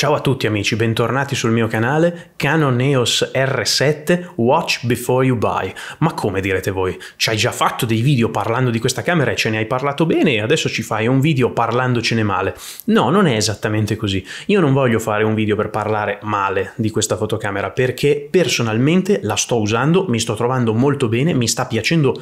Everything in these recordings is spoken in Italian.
Ciao a tutti amici, bentornati sul mio canale Canon EOS R7 Watch Before You Buy. Ma come direte voi? Ci hai già fatto dei video parlando di questa camera e ce ne hai parlato bene e adesso ci fai un video parlandocene male. No, non è esattamente così. Io non voglio fare un video per parlare male di questa fotocamera perché personalmente la sto usando, mi sto trovando molto bene, mi sta piacendo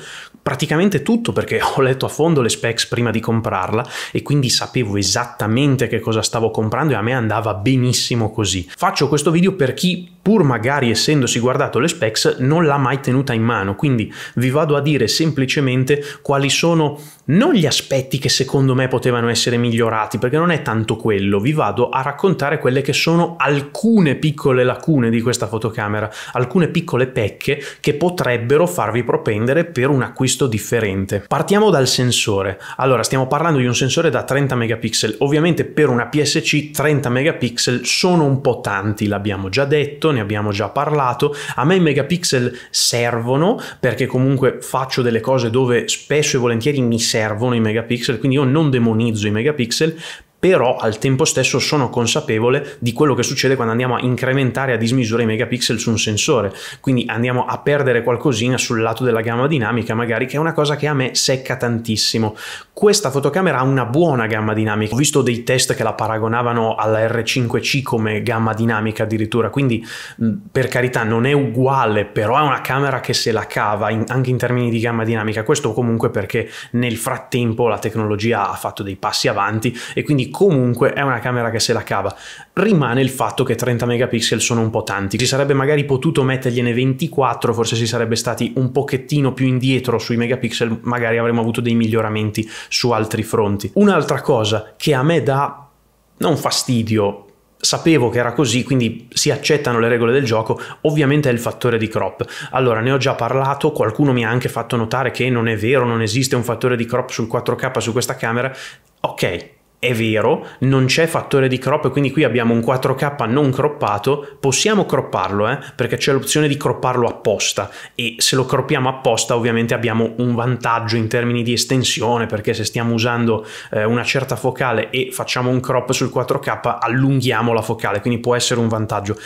praticamente tutto perché ho letto a fondo le specs prima di comprarla e quindi sapevo esattamente che cosa stavo comprando e a me andava bene benissimo così. Faccio questo video per chi pur magari essendosi guardato le specs non l'ha mai tenuta in mano, quindi vi vado a dire semplicemente quali sono non gli aspetti che secondo me potevano essere migliorati, perché non è tanto quello, vi vado a raccontare quelle che sono alcune piccole lacune di questa fotocamera, alcune piccole pecche che potrebbero farvi propendere per un acquisto differente. Partiamo dal sensore. Allora, stiamo parlando di un sensore da 30 megapixel, ovviamente per una PSC 30 megapixel megapixel sono un po' tanti, l'abbiamo già detto, ne abbiamo già parlato. A me i megapixel servono perché comunque faccio delle cose dove spesso e volentieri mi servono i megapixel, quindi io non demonizzo i megapixel, però al tempo stesso sono consapevole di quello che succede quando andiamo a incrementare a dismisura i megapixel su un sensore, quindi andiamo a perdere qualcosina sul lato della gamma dinamica magari, che è una cosa che a me secca tantissimo. Questa fotocamera ha una buona gamma dinamica, ho visto dei test che la paragonavano alla R5C come gamma dinamica addirittura, quindi per carità non è uguale, però è una camera che se la cava in, anche in termini di gamma dinamica, questo comunque perché nel frattempo la tecnologia ha fatto dei passi avanti e quindi comunque è una camera che se la cava. Rimane il fatto che 30 megapixel sono un po' tanti, si sarebbe magari potuto mettergliene 24, forse si sarebbe stati un pochettino più indietro sui megapixel, magari avremmo avuto dei miglioramenti su altri fronti. Un'altra cosa che a me dà non fastidio, sapevo che era così, quindi si accettano le regole del gioco, ovviamente è il fattore di crop. Allora, ne ho già parlato, qualcuno mi ha anche fatto notare che non è vero, non esiste un fattore di crop sul 4K su questa camera. Ok, è vero, non c'è fattore di crop, quindi qui abbiamo un 4K non croppato, possiamo cropparlo, eh, perché c'è l'opzione di cropparlo apposta e se lo croppiamo apposta ovviamente abbiamo un vantaggio in termini di estensione, perché se stiamo usando eh, una certa focale e facciamo un crop sul 4K, allunghiamo la focale, quindi può essere un vantaggio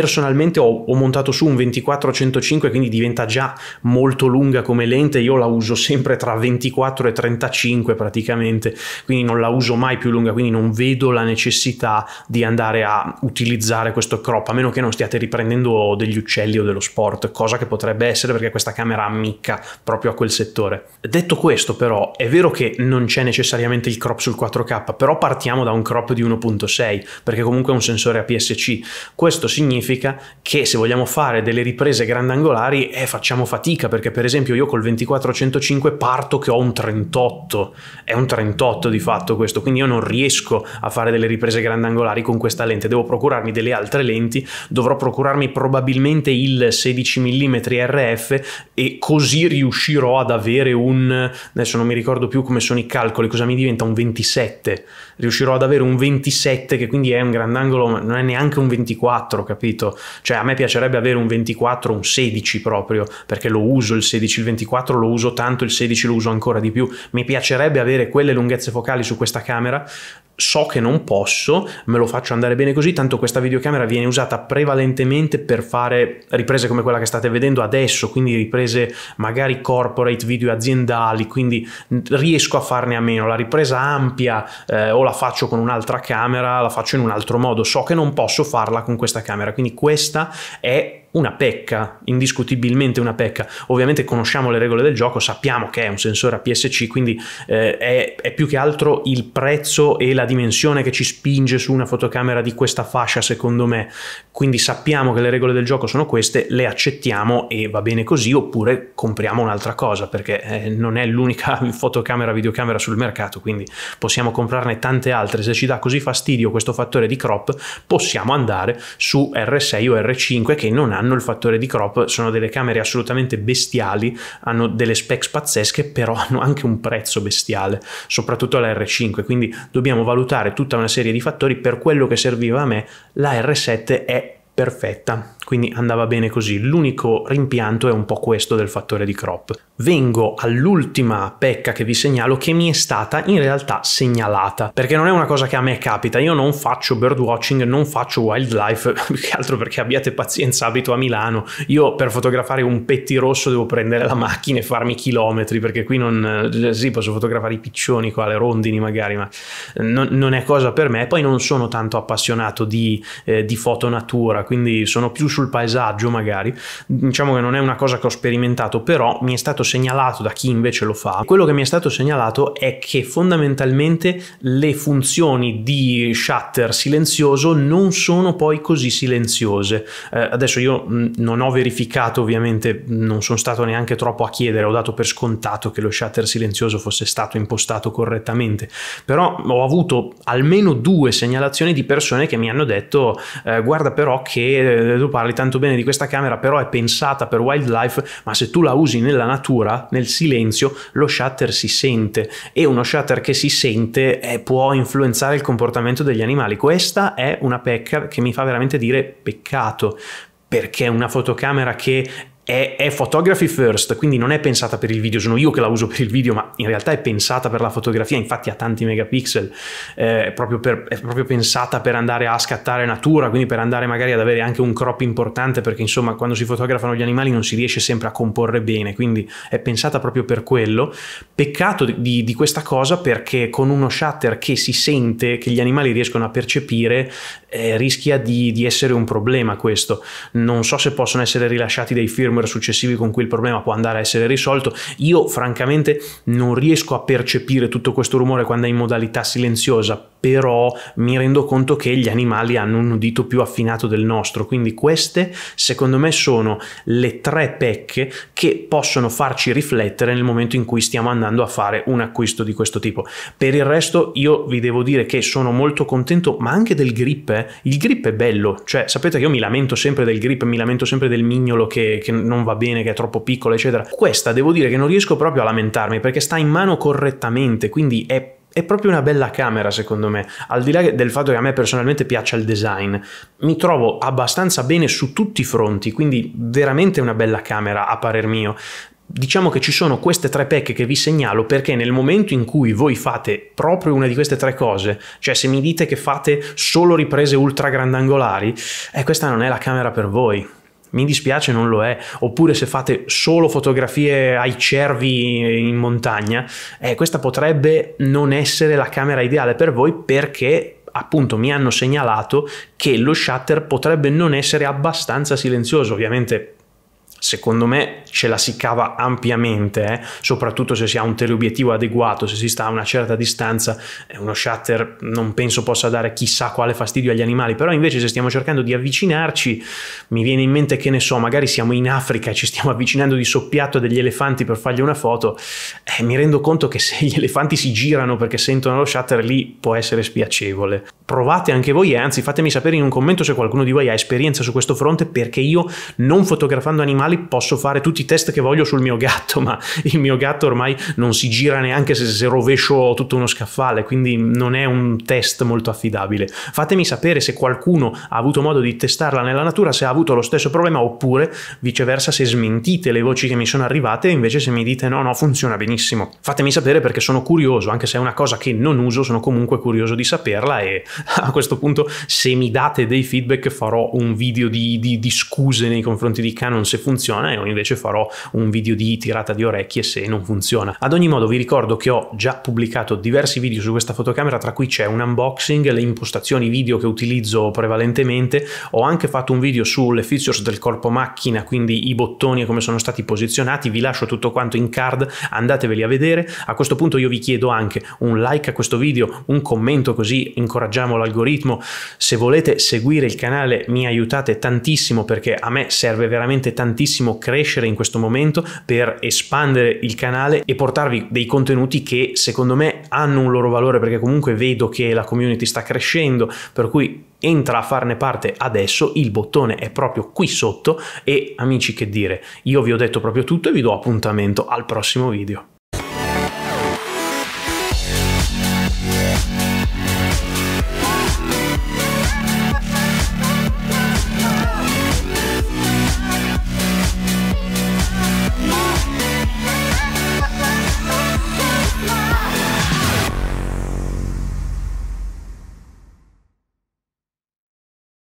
personalmente ho, ho, montato su un 24-105 quindi diventa già molto lunga come lente io la uso sempre tra 24 e 35 praticamente quindi non la uso mai più lunga quindi non vedo la necessità di andare a utilizzare questo crop a meno che non stiate riprendendo degli uccelli o dello sport cosa che potrebbe essere perché questa camera ammicca proprio a quel settore detto questo però è vero che non c'è necessariamente il crop sul 4k però partiamo da un crop di 1.6 perché comunque è un sensore a psc questo significa significa che se vogliamo fare delle riprese grandangolari eh, facciamo fatica perché per esempio io col 2405 parto che ho un 38, è un 38 di fatto questo, quindi io non riesco a fare delle riprese grandangolari con questa lente, devo procurarmi delle altre lenti, dovrò procurarmi probabilmente il 16 mm RF e così riuscirò ad avere un, adesso non mi ricordo più come sono i calcoli, cosa mi diventa un 27, riuscirò ad avere un 27 che quindi è un grandangolo, ma non è neanche un 24, capito? capito? Cioè a me piacerebbe avere un 24, un 16 proprio, perché lo uso il 16, il 24 lo uso tanto, il 16 lo uso ancora di più. Mi piacerebbe avere quelle lunghezze focali su questa camera, so che non posso, me lo faccio andare bene così, tanto questa videocamera viene usata prevalentemente per fare riprese come quella che state vedendo adesso, quindi riprese magari corporate, video aziendali, quindi riesco a farne a meno, la ripresa ampia eh, o la faccio con un'altra camera, la faccio in un altro modo, so che non posso farla con questa camera, quindi questa è una pecca, indiscutibilmente una pecca. Ovviamente conosciamo le regole del gioco, sappiamo che è un sensore a PSC, quindi eh, è, è, più che altro il prezzo e la dimensione che ci spinge su una fotocamera di questa fascia, secondo me. Quindi sappiamo che le regole del gioco sono queste, le accettiamo e va bene così, oppure compriamo un'altra cosa, perché eh, non è l'unica fotocamera, videocamera sul mercato, quindi possiamo comprarne tante altre. Se ci dà così fastidio questo fattore di crop, possiamo andare su R6 o R5 che non hanno hanno il fattore di crop, sono delle camere assolutamente bestiali, hanno delle specs pazzesche, però hanno anche un prezzo bestiale, soprattutto la R5, quindi dobbiamo valutare tutta una serie di fattori, per quello che serviva a me la R7 è perfetta quindi andava bene così. L'unico rimpianto è un po' questo del fattore di crop. Vengo all'ultima pecca che vi segnalo che mi è stata in realtà segnalata, perché non è una cosa che a me capita, io non faccio birdwatching, non faccio wildlife, più che altro perché abbiate pazienza, abito a Milano, io per fotografare un petti rosso devo prendere la macchina e farmi chilometri, perché qui non... Eh, sì, posso fotografare i piccioni qua, le rondini magari, ma eh, non, non è cosa per me, poi non sono tanto appassionato di, eh, di fotonatura, quindi sono più sul paesaggio magari, diciamo che non è una cosa che ho sperimentato, però mi è stato segnalato da chi invece lo fa. Quello che mi è stato segnalato è che fondamentalmente le funzioni di shutter silenzioso non sono poi così silenziose. Eh, adesso io mm, non ho verificato ovviamente, non sono stato neanche troppo a chiedere, ho dato per scontato che lo shutter silenzioso fosse stato impostato correttamente, però ho avuto almeno due segnalazioni di persone che mi hanno detto eh, guarda però che eh, tu parli tanto bene di questa camera, però è pensata per wildlife, ma se tu la usi nella natura, nel silenzio, lo shutter si sente e uno shutter che si sente eh, può influenzare il comportamento degli animali. Questa è una pecca che mi fa veramente dire peccato, perché una fotocamera che è, è, photography first, quindi non è pensata per il video, sono io che la uso per il video, ma in realtà è pensata per la fotografia, infatti ha tanti megapixel, eh, proprio per, è proprio pensata per andare a scattare natura, quindi per andare magari ad avere anche un crop importante, perché insomma quando si fotografano gli animali non si riesce sempre a comporre bene, quindi è pensata proprio per quello. Peccato di, di questa cosa perché con uno shutter che si sente, che gli animali riescono a percepire, eh, rischia di, di essere un problema questo. Non so se possono essere rilasciati dei film firmware successivi con cui il problema può andare a essere risolto. Io francamente non riesco a percepire tutto questo rumore quando è in modalità silenziosa, però mi rendo conto che gli animali hanno un udito più affinato del nostro, quindi queste secondo me sono le tre pecche che possono farci riflettere nel momento in cui stiamo andando a fare un acquisto di questo tipo. Per il resto io vi devo dire che sono molto contento, ma anche del grip, eh? il grip è bello, cioè sapete che io mi lamento sempre del grip, mi lamento sempre del mignolo che, che non va bene, che è troppo piccola, eccetera. Questa devo dire che non riesco proprio a lamentarmi perché sta in mano correttamente, quindi è è proprio una bella camera secondo me, al di là del fatto che a me personalmente piaccia il design, mi trovo abbastanza bene su tutti i fronti, quindi veramente una bella camera a parer mio. Diciamo che ci sono queste tre pecche che vi segnalo perché nel momento in cui voi fate proprio una di queste tre cose, cioè se mi dite che fate solo riprese ultra grandangolari, eh, questa non è la camera per voi mi dispiace non lo è, oppure se fate solo fotografie ai cervi in montagna, eh, questa potrebbe non essere la camera ideale per voi perché appunto mi hanno segnalato che lo shutter potrebbe non essere abbastanza silenzioso, ovviamente secondo me ce la si cava ampiamente, eh? soprattutto se si ha un teleobiettivo adeguato, se si sta a una certa distanza, eh, uno shutter non penso possa dare chissà quale fastidio agli animali, però invece se stiamo cercando di avvicinarci, mi viene in mente che ne so, magari siamo in Africa e ci stiamo avvicinando di soppiatto a degli elefanti per fargli una foto, eh, mi rendo conto che se gli elefanti si girano perché sentono lo shutter lì può essere spiacevole. Provate anche voi e anzi fatemi sapere in un commento se qualcuno di voi ha esperienza su questo fronte perché io non fotografando animali animali, posso fare tutti i test che voglio sul mio gatto, ma il mio gatto ormai non si gira neanche se, se rovescio tutto uno scaffale, quindi non è un test molto affidabile. Fatemi sapere se qualcuno ha avuto modo di testarla nella natura, se ha avuto lo stesso problema oppure viceversa se smentite le voci che mi sono arrivate e invece se mi dite no, no, funziona benissimo. Fatemi sapere perché sono curioso, anche se è una cosa che non uso, sono comunque curioso di saperla e a questo punto se mi date dei feedback farò un video di, di, di scuse nei confronti di Canon se funziona funziona e io invece farò un video di tirata di orecchie se non funziona. Ad ogni modo vi ricordo che ho già pubblicato diversi video su questa fotocamera, tra cui c'è un unboxing, le impostazioni video che utilizzo prevalentemente, ho anche fatto un video sulle features del corpo macchina, quindi i bottoni e come sono stati posizionati, vi lascio tutto quanto in card, andateveli a vedere. A questo punto io vi chiedo anche un like a questo video, un commento così incoraggiamo l'algoritmo. Se volete seguire il canale mi aiutate tantissimo perché a me serve veramente tantissimo tantissimo crescere in questo momento per espandere il canale e portarvi dei contenuti che secondo me hanno un loro valore perché comunque vedo che la community sta crescendo, per cui entra a farne parte adesso, il bottone è proprio qui sotto e amici che dire, io vi ho detto proprio tutto e vi do appuntamento al prossimo video.